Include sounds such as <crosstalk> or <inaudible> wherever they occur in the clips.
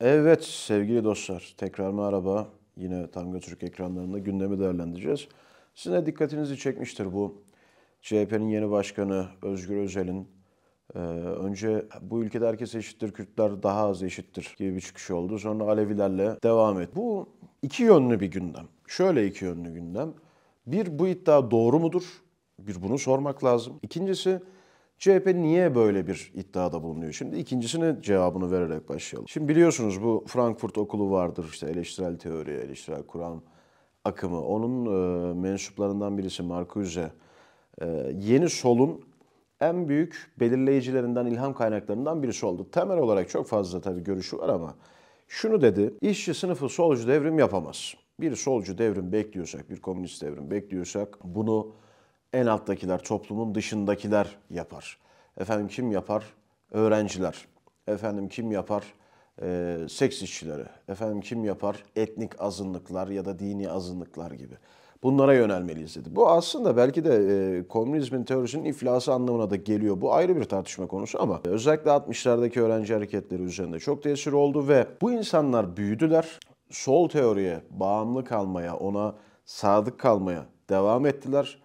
Evet sevgili dostlar tekrar merhaba. Yine Tango Türk ekranlarında gündemi değerlendireceğiz. Sizin de dikkatinizi çekmiştir bu CHP'nin yeni başkanı Özgür Özel'in e, önce bu ülkede herkes eşittir, Kürtler daha az eşittir gibi bir çıkış oldu. Sonra Alevilerle devam et. Bu iki yönlü bir gündem. Şöyle iki yönlü gündem. Bir bu iddia doğru mudur? Bir bunu sormak lazım. İkincisi CHP niye böyle bir iddiada bulunuyor? Şimdi ikincisine cevabını vererek başlayalım. Şimdi biliyorsunuz bu Frankfurt okulu vardır işte eleştirel teori, eleştirel Kur'an akımı. Onun e, mensuplarından birisi Marcuse. E, yeni solun en büyük belirleyicilerinden, ilham kaynaklarından birisi oldu. Temel olarak çok fazla tabii görüşü var ama şunu dedi, işçi sınıfı solcu devrim yapamaz. Bir solcu devrim bekliyorsak, bir komünist devrim bekliyorsak bunu en alttakiler, toplumun dışındakiler yapar. Efendim kim yapar? Öğrenciler. Efendim kim yapar? E, seks işçileri. Efendim kim yapar? Etnik azınlıklar ya da dini azınlıklar gibi. Bunlara yönelmeliyiz dedi. Bu aslında belki de e, komünizmin teorisinin iflası anlamına da geliyor. Bu ayrı bir tartışma konusu ama özellikle 60'lardaki öğrenci hareketleri üzerinde çok tesir oldu ve bu insanlar büyüdüler. Sol teoriye bağımlı kalmaya, ona sadık kalmaya devam ettiler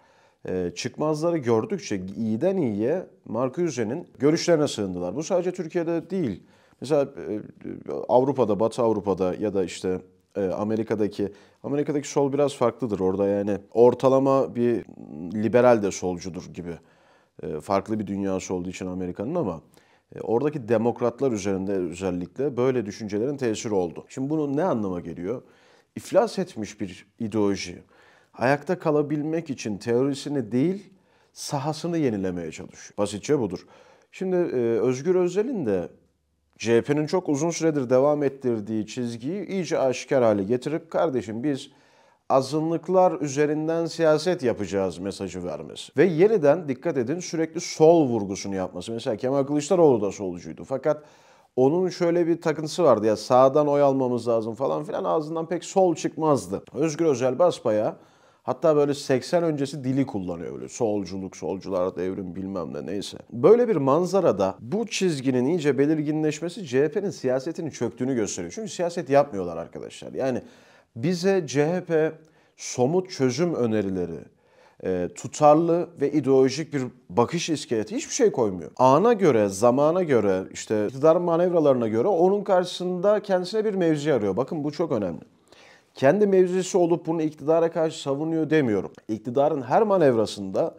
ee, çıkmazları gördükçe iyiden iyiye Marcuse'nin görüşlerine sığındılar. Bu sadece Türkiye'de değil. Mesela e, Avrupa'da, Batı Avrupa'da ya da işte e, Amerika'daki Amerika'daki sol biraz farklıdır. Orada yani ortalama bir liberal de solcudur gibi. E, farklı bir dünyası olduğu için Amerika'nın ama oradaki demokratlar üzerinde özellikle böyle düşüncelerin tesiri oldu. Şimdi bunun ne anlama geliyor? İflas etmiş bir ideoloji ayakta kalabilmek için teorisini değil sahasını yenilemeye çalışıyor. Basitçe budur. Şimdi e, Özgür Özel'in de CHP'nin çok uzun süredir devam ettirdiği çizgiyi iyice aşikar hale getirip kardeşim biz azınlıklar üzerinden siyaset yapacağız mesajı vermesi. Ve yeniden dikkat edin sürekli sol vurgusunu yapması. Mesela Kemal Kılıçdaroğlu da solcuydu. Fakat onun şöyle bir takıntısı vardı ya sağdan oy almamız lazım falan filan ağzından pek sol çıkmazdı. Özgür Özel basbaya Hatta böyle 80 öncesi dili kullanıyor böyle solculuk, solcular devrim bilmem ne neyse. Böyle bir manzarada bu çizginin iyice belirginleşmesi CHP'nin siyasetini çöktüğünü gösteriyor. Çünkü siyaset yapmıyorlar arkadaşlar. Yani bize CHP somut çözüm önerileri, e, tutarlı ve ideolojik bir bakış iskeleti hiçbir şey koymuyor. Ana göre, zamana göre, işte iktidar manevralarına göre onun karşısında kendisine bir mevzi arıyor. Bakın bu çok önemli kendi mevzisi olup bunu iktidara karşı savunuyor demiyorum. İktidarın her manevrasında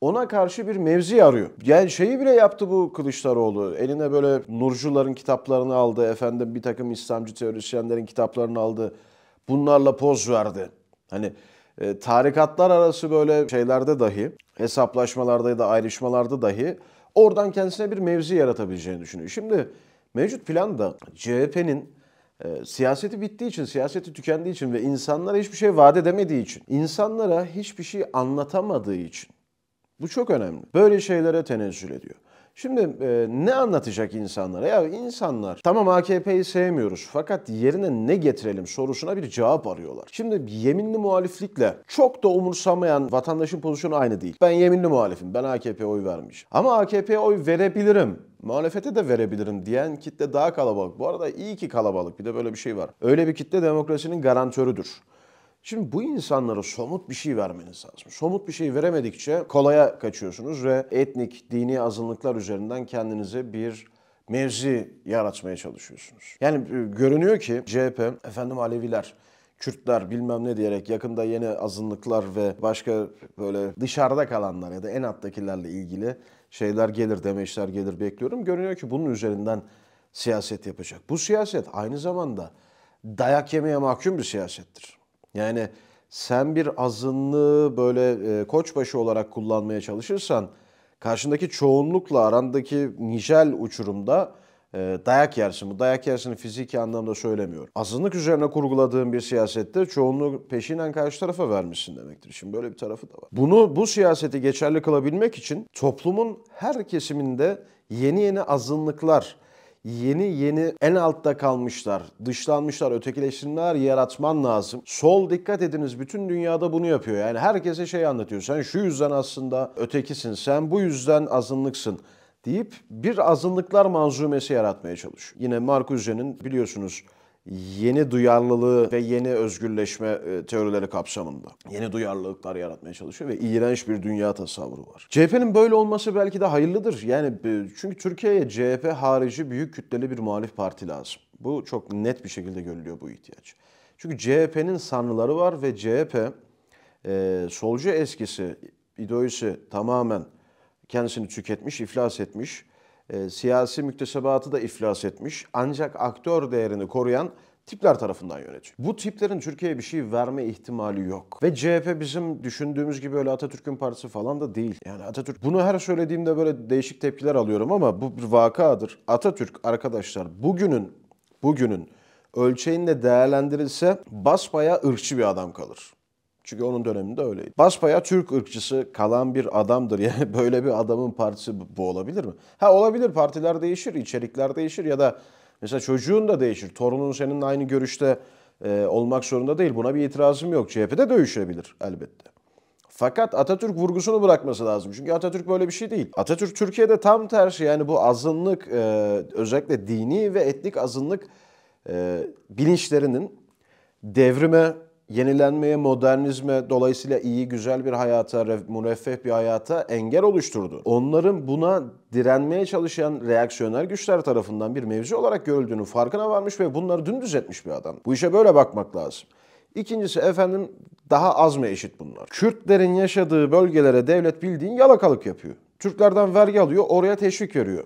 ona karşı bir mevzi arıyor. Yani şeyi bile yaptı bu Kılıçdaroğlu. Eline böyle Nurcuların kitaplarını aldı. Efendim bir takım İslamcı teorisyenlerin kitaplarını aldı. Bunlarla poz verdi. Hani e, tarikatlar arası böyle şeylerde dahi, hesaplaşmalarda ya da ayrışmalarda dahi oradan kendisine bir mevzi yaratabileceğini düşünüyor. Şimdi mevcut planda CHP'nin e, siyaseti bittiği için, siyaseti tükendiği için ve insanlara hiçbir şey vaat edemediği için, insanlara hiçbir şey anlatamadığı için. Bu çok önemli. Böyle şeylere tenezzül ediyor. Şimdi e, ne anlatacak insanlara? Ya insanlar tamam AKP'yi sevmiyoruz fakat yerine ne getirelim sorusuna bir cevap arıyorlar. Şimdi yeminli muhaliflikle çok da umursamayan vatandaşın pozisyonu aynı değil. Ben yeminli muhalifim, ben AKP'ye oy vermiş. Ama AKP'ye oy verebilirim muhalefete de verebilirim diyen kitle daha kalabalık. Bu arada iyi ki kalabalık bir de böyle bir şey var. Öyle bir kitle demokrasinin garantörüdür. Şimdi bu insanlara somut bir şey vermeniz lazım. Somut bir şey veremedikçe kolaya kaçıyorsunuz ve etnik, dini azınlıklar üzerinden kendinize bir mevzi yaratmaya çalışıyorsunuz. Yani e, görünüyor ki CHP, efendim Aleviler, Kürtler bilmem ne diyerek yakında yeni azınlıklar ve başka böyle dışarıda kalanlar ya da en alttakilerle ilgili şeyler gelir, demeçler gelir bekliyorum. Görünüyor ki bunun üzerinden siyaset yapacak. Bu siyaset aynı zamanda dayak yemeye mahkum bir siyasettir. Yani sen bir azınlığı böyle e, koçbaşı olarak kullanmaya çalışırsan karşındaki çoğunlukla arandaki nicel uçurumda e, dayak yersin. Bu dayak yersini fiziki anlamda söylemiyorum. Azınlık üzerine kurguladığın bir siyasette çoğunluğu peşinen karşı tarafa vermişsin demektir. Şimdi böyle bir tarafı da var. Bunu bu siyaseti geçerli kılabilmek için toplumun her kesiminde yeni yeni azınlıklar yeni yeni en altta kalmışlar, dışlanmışlar, ötekileştirilmeler yaratman lazım. Sol dikkat ediniz bütün dünyada bunu yapıyor. Yani herkese şey anlatıyor. Sen şu yüzden aslında ötekisin, sen bu yüzden azınlıksın deyip bir azınlıklar manzumesi yaratmaya çalışıyor. Yine Marcuse'nin biliyorsunuz yeni duyarlılığı ve yeni özgürleşme e, teorileri kapsamında. Yeni duyarlılıklar yaratmaya çalışıyor ve iğrenç bir dünya tasavvuru var. CHP'nin böyle olması belki de hayırlıdır. Yani e, çünkü Türkiye'ye CHP harici büyük kütleli bir muhalif parti lazım. Bu çok net bir şekilde görülüyor bu ihtiyaç. Çünkü CHP'nin sanrıları var ve CHP e, solcu eskisi, ideolojisi tamamen kendisini tüketmiş, iflas etmiş e, siyasi müktesebatı da iflas etmiş ancak aktör değerini koruyan tipler tarafından yönetiyor. Bu tiplerin Türkiye'ye bir şey verme ihtimali yok. Ve CHP bizim düşündüğümüz gibi öyle Atatürk'ün partisi falan da değil. Yani Atatürk bunu her söylediğimde böyle değişik tepkiler alıyorum ama bu bir vakadır. Atatürk arkadaşlar bugünün bugünün ölçeğinde değerlendirilse basbaya ırkçı bir adam kalır. Çünkü onun döneminde öyleydi. Basbaya Türk ırkçısı kalan bir adamdır. <laughs> Yani böyle bir adamın partisi bu olabilir mi? Ha olabilir partiler değişir, içerikler değişir ya da mesela çocuğun da değişir. Torunun senin aynı görüşte e, olmak zorunda değil. Buna bir itirazım yok. CHP'de değişebilir elbette. Fakat Atatürk vurgusunu bırakması lazım. Çünkü Atatürk böyle bir şey değil. Atatürk Türkiye'de tam tersi yani bu azınlık e, özellikle dini ve etnik azınlık e, bilinçlerinin devrime yenilenmeye, modernizme, dolayısıyla iyi, güzel bir hayata, müreffeh bir hayata engel oluşturdu. Onların buna direnmeye çalışan reaksiyoner güçler tarafından bir mevzu olarak görüldüğünü farkına varmış ve bunları dümdüz etmiş bir adam. Bu işe böyle bakmak lazım. İkincisi efendim daha az mı eşit bunlar? Kürtlerin yaşadığı bölgelere devlet bildiğin yalakalık yapıyor. Türklerden vergi alıyor, oraya teşvik veriyor.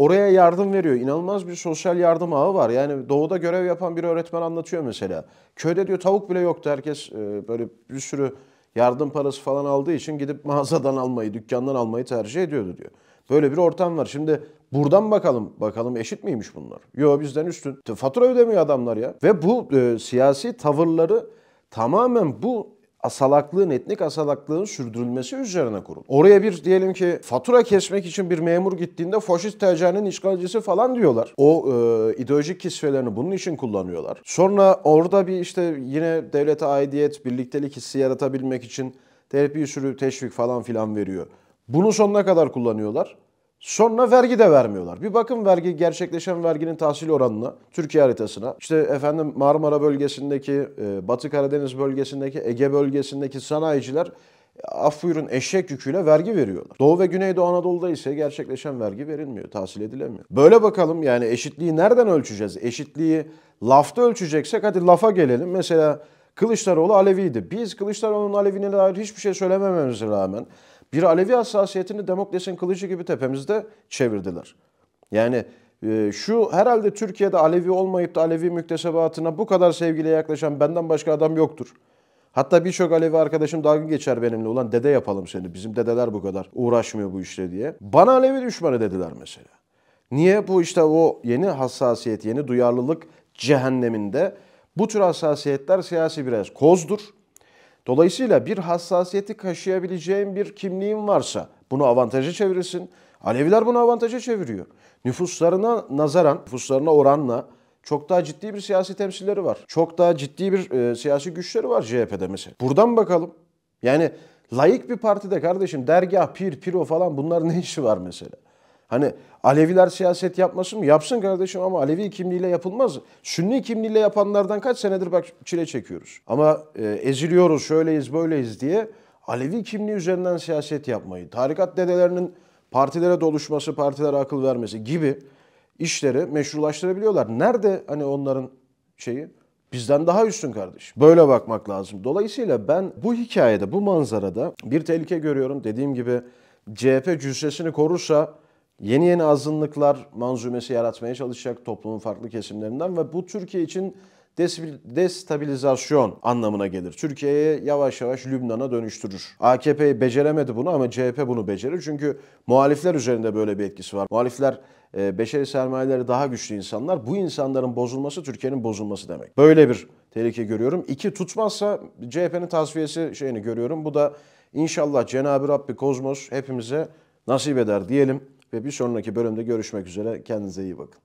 Oraya yardım veriyor. İnanılmaz bir sosyal yardım ağı var. Yani doğuda görev yapan bir öğretmen anlatıyor mesela. Köyde diyor tavuk bile yoktu. Herkes e, böyle bir sürü yardım parası falan aldığı için gidip mağazadan almayı, dükkandan almayı tercih ediyordu diyor. Böyle bir ortam var. Şimdi buradan bakalım bakalım eşit miymiş bunlar? Yo bizden üstün. Fatura ödemiyor adamlar ya. Ve bu e, siyasi tavırları tamamen bu asalaklığın, etnik asalaklığın sürdürülmesi üzerine kurulu. Oraya bir diyelim ki fatura kesmek için bir memur gittiğinde faşist TC'nin işgalcisi falan diyorlar. O e, ideolojik kisvelerini bunun için kullanıyorlar. Sonra orada bir işte yine devlete aidiyet, birliktelik hissi yaratabilmek için devlet bir sürü teşvik falan filan veriyor. Bunu sonuna kadar kullanıyorlar. Sonra vergi de vermiyorlar. Bir bakın vergi gerçekleşen verginin tahsil oranına, Türkiye haritasına. İşte efendim Marmara bölgesindeki, e, Batı Karadeniz bölgesindeki, Ege bölgesindeki sanayiciler e, af buyurun eşek yüküyle vergi veriyorlar. Doğu ve Güneydoğu Anadolu'da ise gerçekleşen vergi verilmiyor, tahsil edilemiyor. Böyle bakalım yani eşitliği nereden ölçeceğiz? Eşitliği lafta ölçeceksek hadi lafa gelelim. Mesela Kılıçdaroğlu Aleviydi. Biz Kılıçdaroğlu'nun Alevine dair hiçbir şey söylemememize rağmen bir Alevi hassasiyetini Demoklesin kılıcı gibi tepemizde çevirdiler. Yani e, şu herhalde Türkiye'de Alevi olmayıp da Alevi müktesebatına bu kadar sevgiyle yaklaşan benden başka adam yoktur. Hatta birçok Alevi arkadaşım dalga geçer benimle. Ulan dede yapalım seni. Bizim dedeler bu kadar uğraşmıyor bu işle diye. Bana Alevi düşmanı dediler mesela. Niye? Bu işte o yeni hassasiyet, yeni duyarlılık cehenneminde bu tür hassasiyetler siyasi biraz kozdur. Dolayısıyla bir hassasiyeti kaşıyabileceğin bir kimliğin varsa bunu avantaja çevirirsin. Aleviler bunu avantaja çeviriyor. Nüfuslarına nazaran, nüfuslarına oranla çok daha ciddi bir siyasi temsilleri var. Çok daha ciddi bir e, siyasi güçleri var CHP'de mesela. Buradan bakalım. Yani layık bir partide kardeşim dergah, pir, piro falan bunların ne işi var mesela? Hani Aleviler siyaset yapmasın mı? Yapsın kardeşim ama Alevi kimliğiyle yapılmaz. Sünni kimliğiyle yapanlardan kaç senedir bak çile çekiyoruz. Ama e, eziliyoruz, şöyleyiz, böyleyiz diye Alevi kimliği üzerinden siyaset yapmayı, tarikat dedelerinin partilere doluşması, partilere akıl vermesi gibi işleri meşrulaştırabiliyorlar. Nerede hani onların şeyi? Bizden daha üstün kardeş. Böyle bakmak lazım. Dolayısıyla ben bu hikayede, bu manzarada bir tehlike görüyorum. Dediğim gibi CHP cüssesini korursa yeni yeni azınlıklar manzumesi yaratmaya çalışacak toplumun farklı kesimlerinden ve bu Türkiye için destabilizasyon anlamına gelir. Türkiye'yi yavaş yavaş Lübnan'a dönüştürür. AKP'yi beceremedi bunu ama CHP bunu becerir. Çünkü muhalifler üzerinde böyle bir etkisi var. Muhalifler e, beşeri sermayeleri daha güçlü insanlar. Bu insanların bozulması Türkiye'nin bozulması demek. Böyle bir tehlike görüyorum. İki tutmazsa CHP'nin tasfiyesi şeyini görüyorum. Bu da inşallah Cenab-ı Rabbi Kozmos hepimize nasip eder diyelim. Ve bir sonraki bölümde görüşmek üzere. Kendinize iyi bakın.